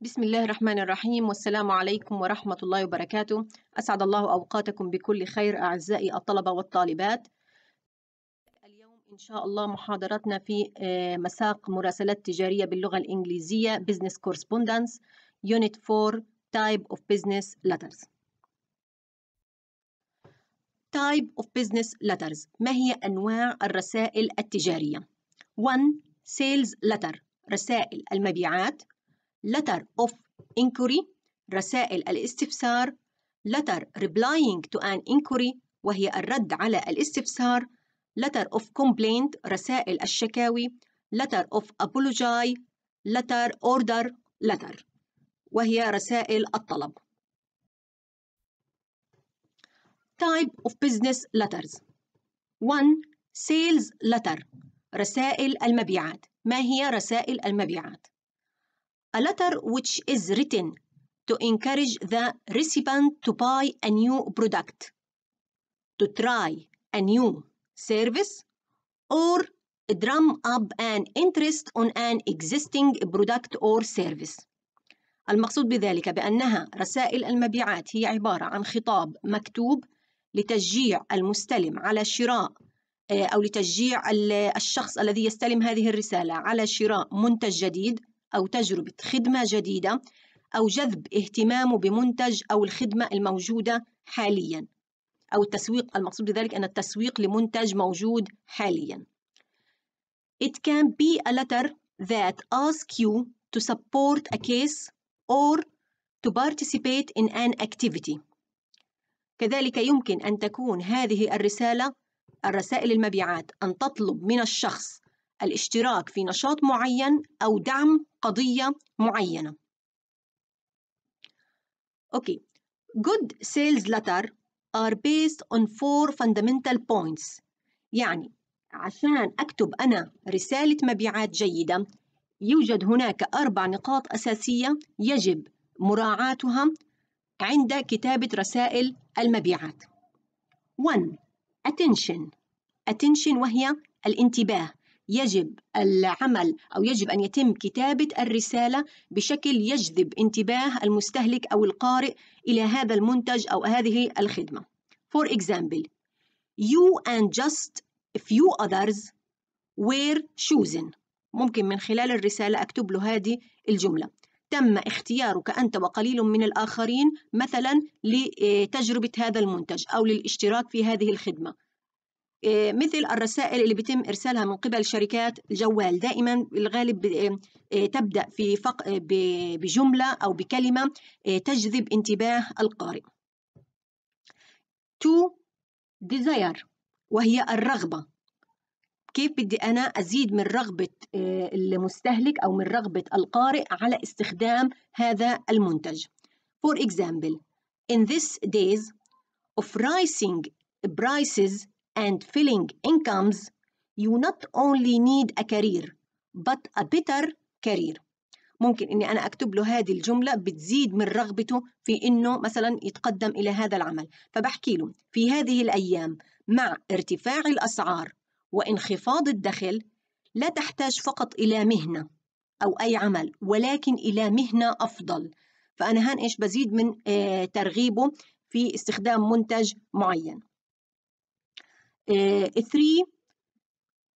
بسم الله الرحمن الرحيم والسلام عليكم ورحمة الله وبركاته أسعد الله أوقاتكم بكل خير أعزائي الطلبة والطالبات اليوم إن شاء الله محاضرتنا في آه، مساق مراسلات تجارية باللغة الإنجليزية Business Correspondence Unit 4 Type of Business Letters Type of Business Letters ما هي أنواع الرسائل التجارية؟ 1. Sales Letter رسائل المبيعات letter of inquiry رسائل الاستفسار letter replying to an inquiry وهي الرد على الاستفسار letter of complaint رسائل الشكاوي letter of apology letter order letter وهي رسائل الطلب type of business letters 1 sales letter رسائل المبيعات ما هي رسائل المبيعات a letter which is written to encourage the recipient to buy a new product, to try a new service, or drum up an interest on an existing product or service. المقصود بذلك بأنها رسائل المبيعات هي عبارة عن خطاب مكتوب لتشجيع المستلم على شراء أو لتشجيع الشخص الذي يستلم هذه الرسالة على شراء منتج جديد أو تجربة خدمة جديدة أو جذب اهتمامه بمنتج أو الخدمة الموجودة حاليا أو التسويق المقصود بذلك أن التسويق لمنتج موجود حاليا It can be a letter that asks you to support a case or to participate in an activity كذلك يمكن أن تكون هذه الرسالة الرسائل المبيعات أن تطلب من الشخص الاشتراك في نشاط معين أو دعم قضية معينة أوكي. good sales letter are based on four fundamental points يعني عشان أكتب أنا رسالة مبيعات جيدة يوجد هناك أربع نقاط أساسية يجب مراعاتها عند كتابة رسائل المبيعات 1. Attention Attention وهي الانتباه يجب العمل أو يجب أن يتم كتابة الرسالة بشكل يجذب انتباه المستهلك أو القارئ إلى هذا المنتج أو هذه الخدمة. For example, you and just a few others were chosen. ممكن من خلال الرسالة أكتب له هذه الجملة. تم اختيارك أنت وقليل من الآخرين مثلا لتجربة هذا المنتج أو للاشتراك في هذه الخدمة. آه، مثل الرسائل اللي بيتم إرسالها من قبل شركات الجوال دائما الغالب آه، آه، تبدأ في فق... بجملة أو بكلمة تجذب انتباه القارئ تو desire وهي الرغبة كيف بدي أنا أزيد من رغبة المستهلك أو من رغبة القارئ على استخدام هذا المنتج For example, in this days of rising prices and filling incomes, you not only need a career but a better career. ممكن اني انا اكتب له هذه الجمله بتزيد من رغبته في انه مثلا يتقدم الى هذا العمل فبحكي له في هذه الايام مع ارتفاع الاسعار وانخفاض الدخل لا تحتاج فقط الى مهنه او اي عمل ولكن الى مهنه افضل فانا هان ايش بزيد من آه، ترغيبه في استخدام منتج معين 3 آه،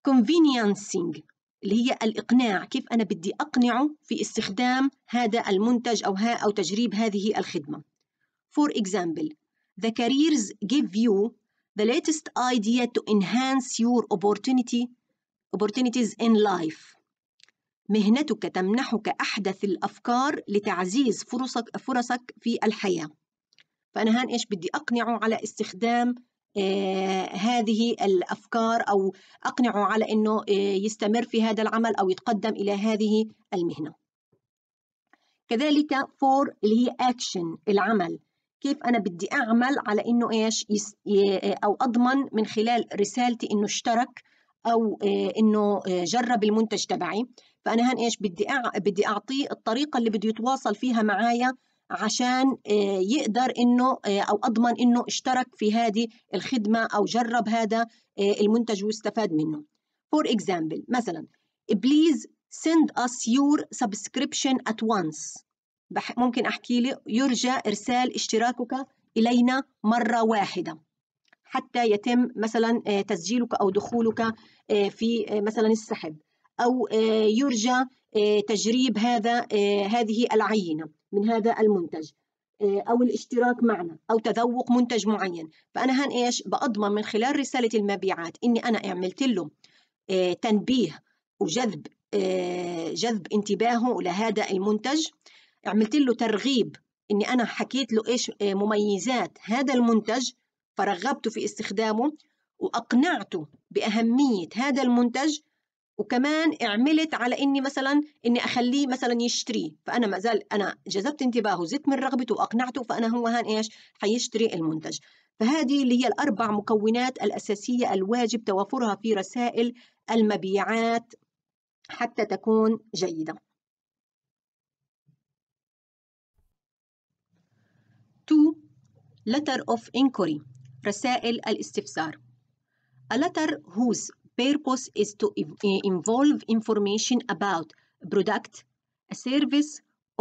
conveniencing اللي هي الإقناع كيف أنا بدي أقنعه في استخدام هذا المنتج أو ها أو تجريب هذه الخدمة For example the careers give you the latest idea to enhance your opportunity opportunities in life مهنتك تمنحك أحدث الأفكار لتعزيز فرصك, فرصك في الحياة فأنا هان إيش بدي أقنعه على استخدام آه، هذه الافكار او اقنعه على انه آه، يستمر في هذا العمل او يتقدم الى هذه المهنه. كذلك فور اللي هي اكشن العمل كيف انا بدي اعمل على انه ايش يس... او اضمن من خلال رسالتي انه اشترك او آه، انه جرب المنتج تبعي فانا هان ايش بدي أع... بدي اعطيه الطريقه اللي بده يتواصل فيها معايا عشان آه، يقدر انه آه، او اضمن انه اشترك في هذه الخدمه او جرب هذا آه، المنتج واستفاد منه. For example مثلا please send us your subscription at once ممكن احكي لي يرجى ارسال اشتراكك الينا مره واحده حتى يتم مثلا تسجيلك او دخولك في مثلا السحب او يرجى تجريب هذا هذه العينه من هذا المنتج آه، او الاشتراك معنا او تذوق منتج معين فانا هان ايش بأضمن من خلال رساله المبيعات اني انا عملت له آه، تنبيه وجذب آه، جذب انتباهه لهذا المنتج عملت له ترغيب اني انا حكيت له ايش مميزات هذا المنتج فرغبته في استخدامه واقنعته باهميه هذا المنتج وكمان عملت على اني مثلا اني اخليه مثلا يشتريه فانا ما زال انا جذبت انتباهه زدت من رغبته واقنعته فانا هو هان ايش حيشتري المنتج فهذه اللي هي الاربع مكونات الاساسيه الواجب توافرها في رسائل المبيعات حتى تكون جيده تو letter of inquiry رسائل الاستفسار A letter whose purpose is to involve information about a product, a service,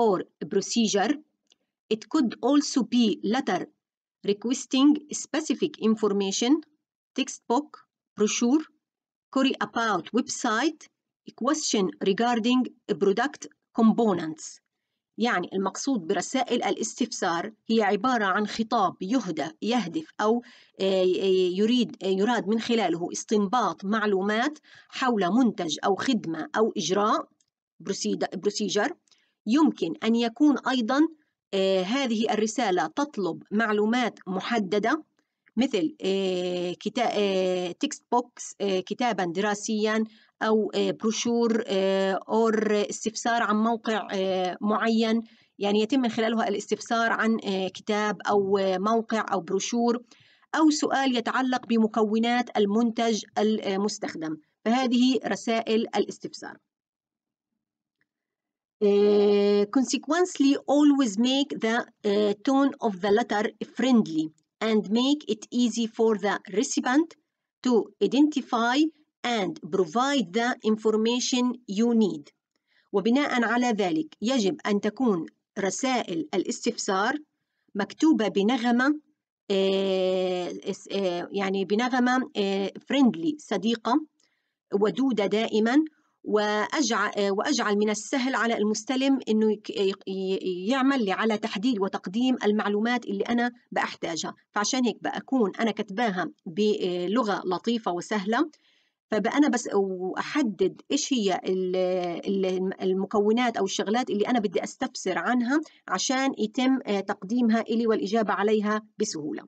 or a procedure. It could also be letter requesting specific information, textbook, brochure, query about website, a question regarding a product components. يعني المقصود برسائل الاستفسار هي عبارة عن خطاب يهدى يهدف أو آه، آه، يريد آه، يراد من خلاله استنباط معلومات حول منتج أو خدمة أو إجراء بروسيجر يمكن أن يكون أيضا هذه الرسالة تطلب معلومات محددة مثل تكست بوكس كتابا دراسيا أو بروشور آه، أور آه، استفسار عن موقع آه، معين يعني يتم من خلالها الاستفسار عن كتاب أو موقع أو بروشور أو سؤال يتعلق بمكونات المنتج المستخدم فهذه رسائل الاستفسار consequently always make the tone of the letter friendly and make it easy for the recipient to identify and provide the information you need وبناء على ذلك يجب أن تكون رسائل الاستفسار مكتوبة بنغمة آه، آه، يعني بنغمة فريندلي آه، صديقة ودودة دائما وأجعل, وأجعل من السهل على المستلم أنه يعمل لي على تحديد وتقديم المعلومات اللي أنا بحتاجها فعشان هيك بأكون أنا كتباها بلغة لطيفة وسهلة فبقى انا بس واحدد ايش هي المكونات او الشغلات اللي انا بدي استفسر عنها عشان يتم آه، تقديمها الي والاجابه عليها بسهوله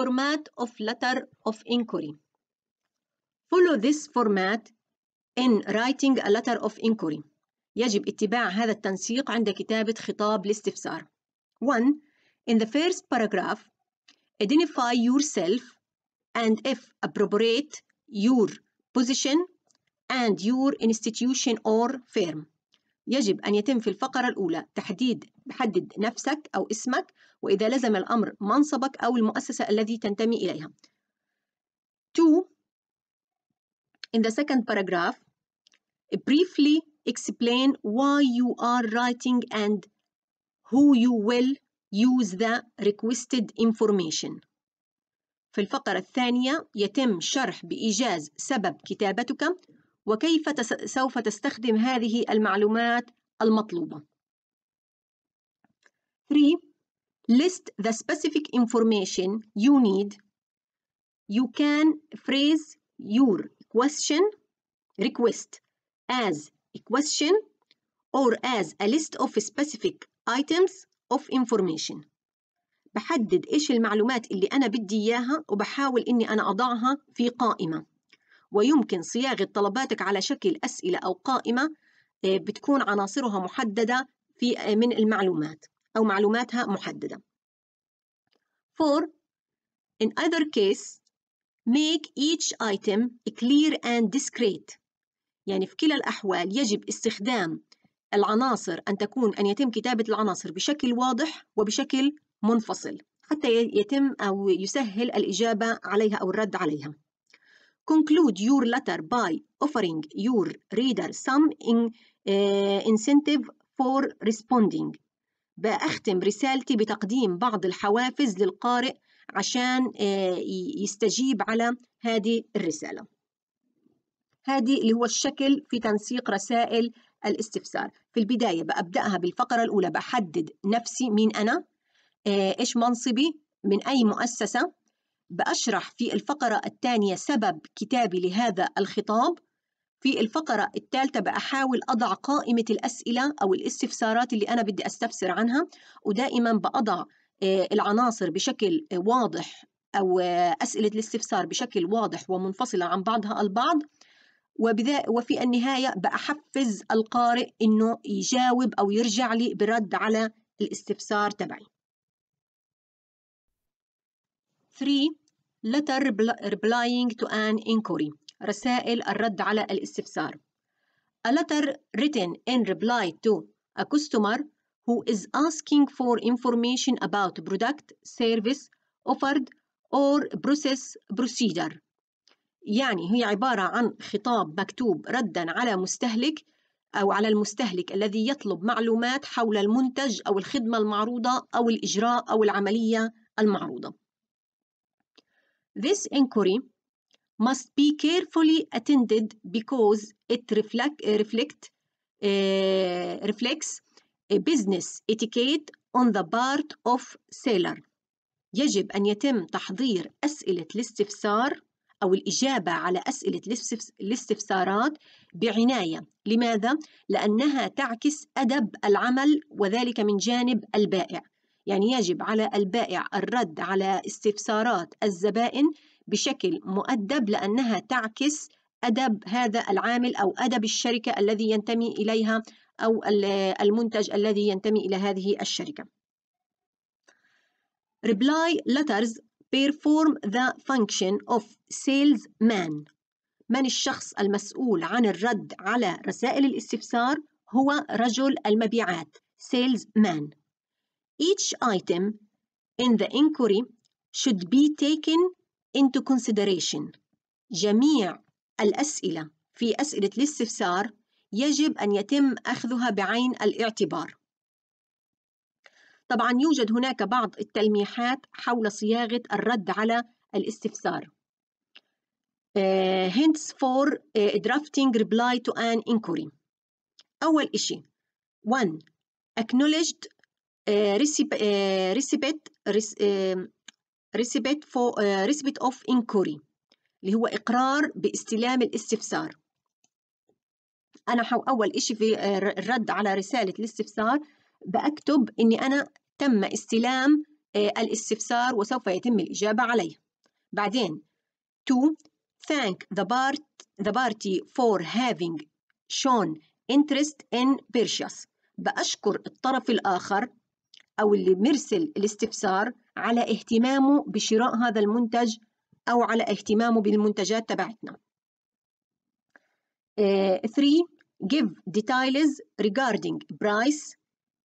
format of letter of inquiry follow this format in writing a letter of inquiry يجب اتباع هذا التنسيق عند كتابه خطاب الاستفسار 1 in the first paragraph identify yourself and if appropriate your position and your institution or firm يجب أن يتم في الفقرة الأولى تحديد حدد نفسك أو اسمك وإذا لزم الأمر منصبك أو المؤسسة الذي تنتمي إليها. 2. In the second paragraph, briefly explain why you are writing and who you will use the requested information في الفقرة الثانية يتم شرح بإيجاز سبب كتابتك وكيف تس سوف تستخدم هذه المعلومات المطلوبة 3 list the specific information you need you can phrase your question request as a question or as a list of specific items of information بحدد إيش المعلومات اللي أنا بدي إياها وبحاول إني أنا أضعها في قائمة ويمكن صياغة طلباتك على شكل أسئلة أو قائمة آه، بتكون عناصرها محددة في آه، من المعلومات أو معلوماتها محددة. for In other case, make each item clear and discreet يعني في كلا الأحوال يجب استخدام العناصر أن تكون أن يتم كتابة العناصر بشكل واضح وبشكل منفصل حتى يتم أو يسهل الإجابة عليها أو الرد عليها. Conclude your letter by offering your reader some in, uh, incentive for responding. بأختم رسالتي بتقديم بعض الحوافز للقارئ عشان uh, يستجيب على هذه الرسالة. هذه اللي هو الشكل في تنسيق رسائل الاستفسار في البداية بأبدأها بالفقرة الأولى بحدد نفسي مين أنا آه، إيش منصبي من أي مؤسسة بأشرح في الفقرة الثانية سبب كتابي لهذا الخطاب في الفقرة الثالثة بحاول أضع قائمة الأسئلة أو الاستفسارات اللي أنا بدي أستفسر عنها ودائما بأضع آه، العناصر بشكل واضح أو آه، أسئلة الاستفسار بشكل واضح ومنفصلة عن بعضها البعض وبذا وفي النهاية بأحفز القارئ إنه يجاوب أو يرجع لي برد على الاستفسار تبعي 3 letter replying to an inquiry رسائل الرد على الاستفسار A letter written in reply to a customer who is asking for information about product, service offered or process procedure يعني هي عبارة عن خطاب مكتوب ردا على مستهلك أو على المستهلك الذي يطلب معلومات حول المنتج أو الخدمة المعروضة أو الإجراء أو العملية المعروضة. This inquiry must be carefully attended because it reflect, eh, reflect, uh, reflects a business etiquette on the part of seller. يجب أن يتم تحضير أسئلة الاستفسار أو الإجابة على أسئلة الاستفسارات بعناية لماذا؟ لأنها تعكس أدب العمل وذلك من جانب البائع يعني يجب على البائع الرد على استفسارات الزبائن بشكل مؤدب لأنها تعكس أدب هذا العامل أو أدب الشركة الذي ينتمي إليها أو المنتج الذي ينتمي إلى هذه الشركة reply letters perform the function of salesman من الشخص المسؤول عن الرد على رسائل الاستفسار هو رجل المبيعات salesman each item in the inquiry should be taken into consideration جميع الأسئلة في أسئلة الاستفسار يجب أن يتم أخذها بعين الاعتبار طبعا يوجد هناك بعض التلميحات حول صياغة الرد على الاستفسار آه، hints for drafting reply to an inquiry أول إشي 1 acknowledged آه، آه، recipient recipient for recipient of inquiry اللي هو إقرار باستلام الاستفسار أنا حو أول إشي في الرد على رسالة الاستفسار بكتب إني أنا تم استلام آه، الاستفسار وسوف يتم الإجابة عليه بعدين to thank the, part, the party for having shown interest in purchase بأشكر الطرف الآخر أو اللي مرسل الاستفسار على اهتمامه بشراء هذا المنتج أو على اهتمامه بالمنتجات تبعتنا. 3 آه، uh, give details regarding price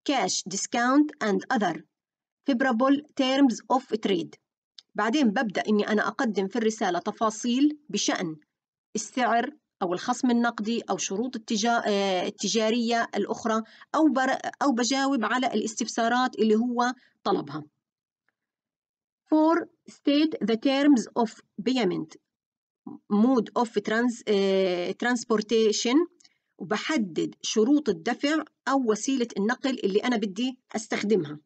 كاش ديسكاونت اند اذر فيبرابل تيرمز اوف تريد بعدين ببدأ إني أنا أقدم في الرسالة تفاصيل بشأن السعر أو الخصم النقدي أو شروط آه، التجارية الأخرى أو, أو بجاوب على الاستفسارات اللي هو طلبها. For state the terms of payment mode of trans... آه، transportation وبحدد شروط الدفع أو وسيلة النقل اللي أنا بدي أستخدمها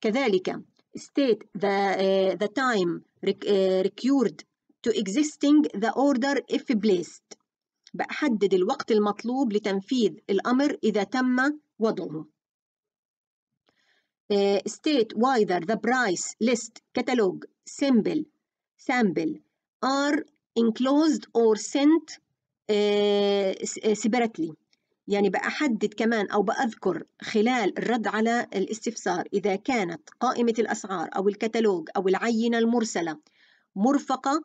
كذلك state the, uh, the time required to existing the order if placed بحدد الوقت المطلوب لتنفيذ الأمر إذا تم وضعه uh, state whether the price list catalog symbol sample are enclosed or sent آه، سبرتلي آه، يعني بأحدد كمان أو بأذكر خلال الرد على الاستفسار إذا كانت قائمة الأسعار أو الكتالوج أو العينة المرسلة مرفقة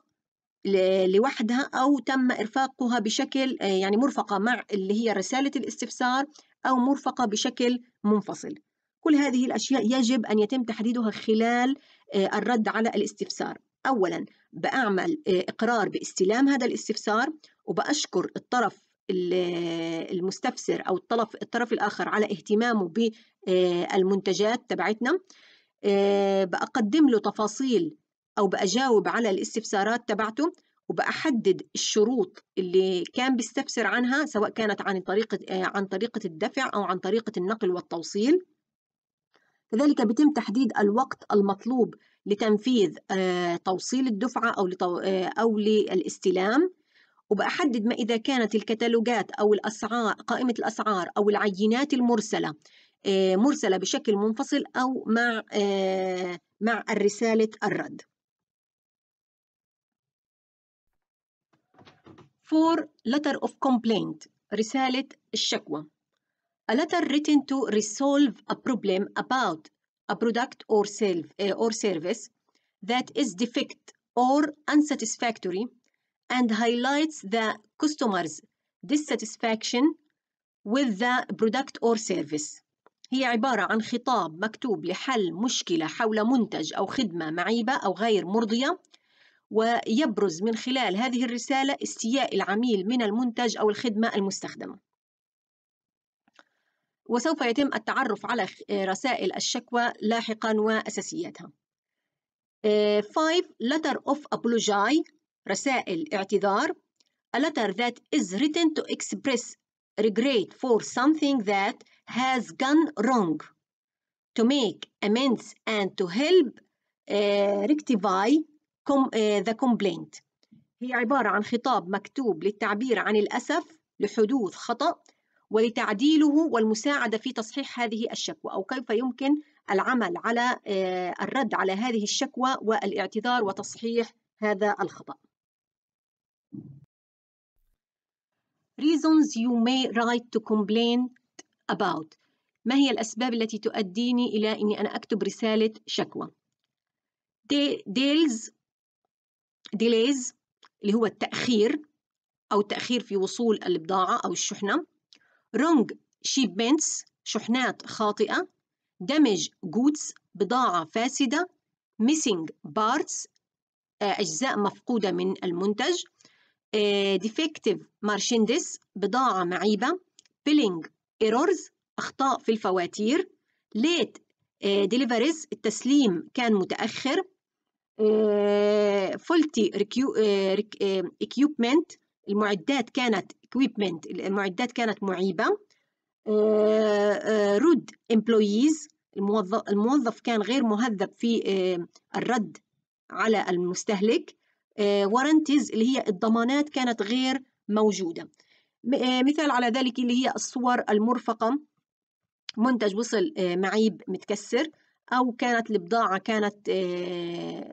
لوحدها أو تم إرفاقها بشكل آه، يعني مرفقة مع اللي هي رسالة الاستفسار أو مرفقة بشكل منفصل كل هذه الأشياء يجب أن يتم تحديدها خلال الرد على الاستفسار أولا بأعمل آه، إقرار باستلام هذا الاستفسار وبأشكر الطرف آه، المستفسر أو الطرف الطرف الآخر على اهتمامه بالمنتجات آه، تبعتنا بقدم له تفاصيل أو بأجاوب على الاستفسارات تبعته وبأحدد الشروط اللي كان بيستفسر عنها سواء كانت عن طريقة عن طريقة الدفع أو عن طريقة النقل والتوصيل كذلك بيتم تحديد الوقت المطلوب لتنفيذ آه، توصيل الدفعة أو آه، أو للاستلام وبأحدد ما إذا كانت الكتالوجات أو الأسعار قائمة الأسعار أو العينات المرسلة آه، مرسلة بشكل منفصل أو مع مع الرسالة الرد. For letter of complaint رسالة الشكوى A letter written to resolve a problem about a product or, self, uh, or service that is defect or unsatisfactory and highlights the customer's dissatisfaction with the product or service هي عبارة عن خطاب مكتوب لحل مشكلة حول منتج أو خدمة معيبة أو غير مرضية ويبرز من خلال هذه الرسالة استياء العميل من المنتج أو الخدمة المستخدمة وسوف يتم التعرف على رسائل الشكوى لاحقا وأساسياتها 5 letter of apology رسائل اعتذار a letter that is written to express regret for something that has gone wrong to make amends and to help uh, rectify com uh, the complaint هي عبارة عن خطاب مكتوب للتعبير عن الأسف لحدوث خطأ ولتعديله والمساعدة في تصحيح هذه الشكوى أو كيف يمكن العمل على آه، الرد على هذه الشكوى والاعتذار وتصحيح هذا الخطأ. Reasons you may write to complain about ما هي الأسباب التي تؤديني إلى أني أنا أكتب رسالة شكوى؟ ديلز ديليز اللي هو التأخير أو التأخير في وصول البضاعة أو الشحنة wrong shipments شحنات خاطئة damage goods بضاعة فاسدة missing parts أجزاء مفقودة من المنتج defective merchandise بضاعة معيبة billing errors أخطاء في الفواتير late deliveries التسليم كان متأخر faulty equipment المعدات كانت equipment المعدات كانت معيبة رد آه، آه، employees الموظف, الموظف كان غير مهذب في آه، الرد على المستهلك warranties اللي هي الضمانات كانت غير موجودة مثال على ذلك اللي هي الصور المرفقة منتج وصل معيب متكسر أو كانت البضاعة كانت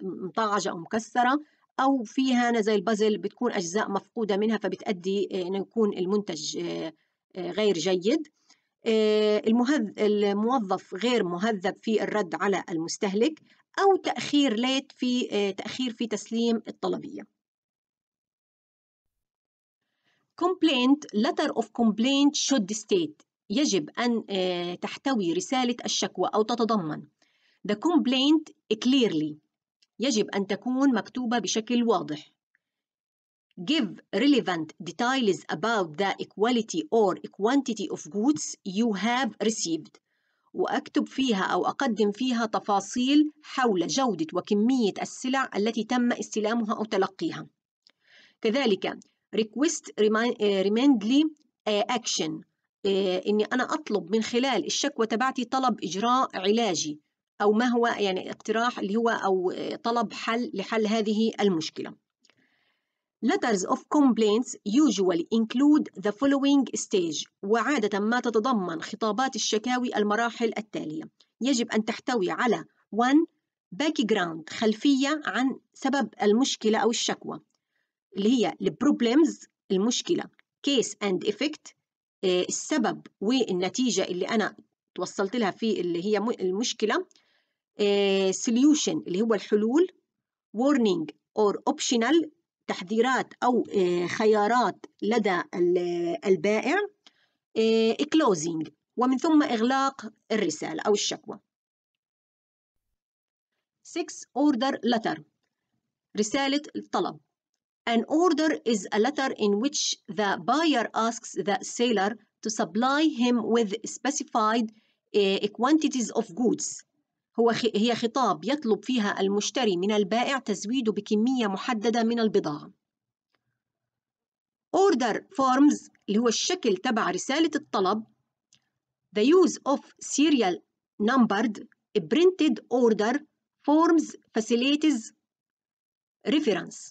مطعجة أو مكسرة أو فيها زي البازل بتكون أجزاء مفقودة منها فبتأدي آه، إنه يكون المنتج آه، آه، غير جيد الموظف غير مهذب في الرد على المستهلك أو تأخير ليت في تأخير في تسليم الطلبية complaint letter of complaint should state يجب أن تحتوي رسالة الشكوى أو تتضمن the complaint clearly يجب أن تكون مكتوبة بشكل واضح. Give relevant details about the equality or quantity of goods you have received. وأكتب فيها أو أقدم فيها تفاصيل حول جودة وكمية السلع التي تم استلامها أو تلقيها. كذلك request آه، remindly action آه، إني أنا أطلب من خلال الشكوى تبعتي طلب إجراء علاجي أو ما هو يعني اقتراح اللي هو أو طلب حل لحل هذه المشكلة Letters of complaints usually include the following stage وعادة ما تتضمن خطابات الشكاوي المراحل التالية يجب أن تحتوي على 1. Background خلفية عن سبب المشكلة أو الشكوى اللي هي problems المشكلة case and effect آه، السبب والنتيجة اللي أنا توصلت لها في اللي هي المشكلة سوليوشن uh, اللي هو الحلول warning or optional تحذيرات أو uh, خيارات لدى البائع closing ومن ثم إغلاق الرسالة أو الشكوى 6 order letter رسالة الطلب An order is a letter in which the buyer asks the seller to supply him with specified uh, quantities of goods هو هي خطاب يطلب فيها المشتري من البائع تزويده بكمية محددة من البضاعة. Order forms اللي هو الشكل تبع رسالة الطلب The use of serial numbered printed order forms facilitates reference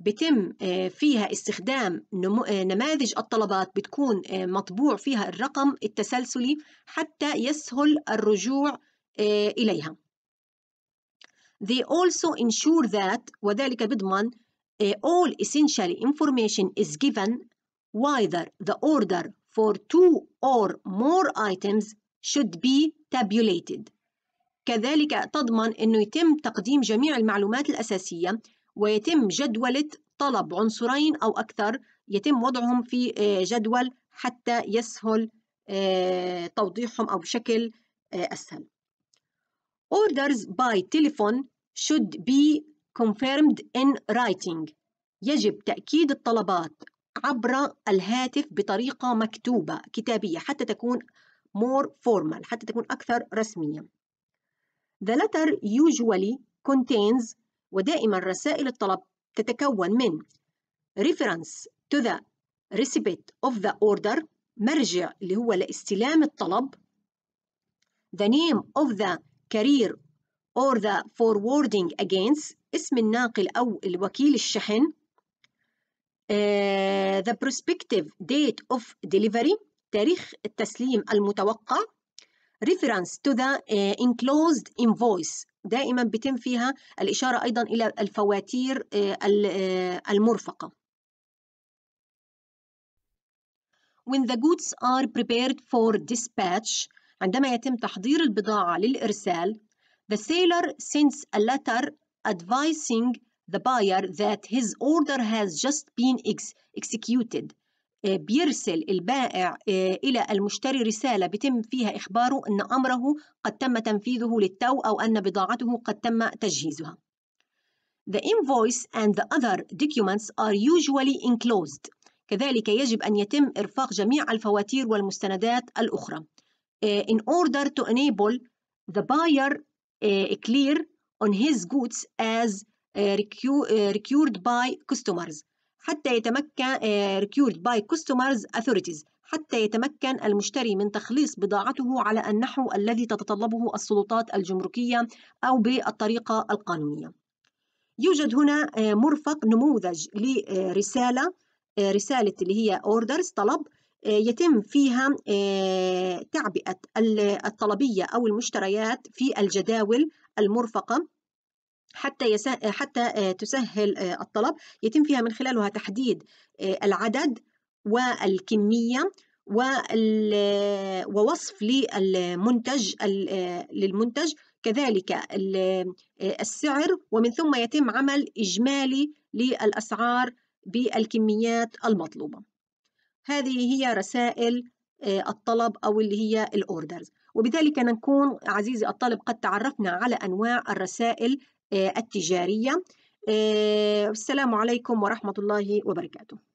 بتم آه، فيها استخدام آه، نماذج الطلبات بتكون آه، مطبوع فيها الرقم التسلسلي حتى يسهل الرجوع آه، إليها They also ensure that وذلك بضمن آه، all essential information is given whether the order for two or more items should be tabulated كذلك تضمن أنه يتم تقديم جميع المعلومات الأساسية ويتم جدولة طلب عنصرين أو أكثر يتم وضعهم في آه، جدول حتى يسهل توضيحهم أو بشكل أسهل Orders by telephone should be confirmed in writing. يجب تأكيد الطلبات عبر الهاتف بطريقة مكتوبة كتابية حتى تكون more formal حتى تكون أكثر رسمية. The letter usually contains ودائما رسائل الطلب تتكون من reference to the receipt of the order مرجع اللي هو لاستلام الطلب the name of the كارير or the forwarding against اسم الناقل أو الوكيل الشحن uh, the prospective date of delivery تاريخ التسليم المتوقع reference to the uh, enclosed invoice دائما بتم فيها الإشارة أيضا إلى الفواتير uh, المرفقة When the goods are prepared for dispatch عندما يتم تحضير البضاعة للإرسال the seller sends a letter advising the buyer that his order has just been ex executed آه، بيرسل البائع آه، إلى المشتري رسالة بتم فيها إخباره أن أمره قد تم تنفيذه للتو أو أن بضاعته قد تم تجهيزها. The invoice and the other documents are usually enclosed. كذلك يجب أن يتم إرفاق جميع الفواتير والمستندات الأخرى. آه، in order to enable the buyer آه، clear on his goods as uh, by customers حتى يتمكن uh, by customers authorities حتى يتمكن المشتري من تخليص بضاعته على النحو الذي تتطلبه السلطات الجمركية أو بالطريقة القانونية. يوجد هنا مرفق نموذج لرسالة رسالة اللي هي orders طلب آه، يتم فيها آه، تعبئة الطلبية أو المشتريات في الجداول المرفقة حتى يسه... آه، حتى تسهل الطلب يتم فيها من خلالها تحديد العدد والكمية وال... ووصف للمنتج للمنتج كذلك السعر ومن ثم يتم عمل إجمالي للأسعار بالكميات المطلوبة هذه هي رسائل آه، الطلب أو اللي هي الأوردرز وبذلك نكون عزيزي الطالب قد تعرفنا على أنواع الرسائل آه، التجارية آه، السلام عليكم ورحمة الله وبركاته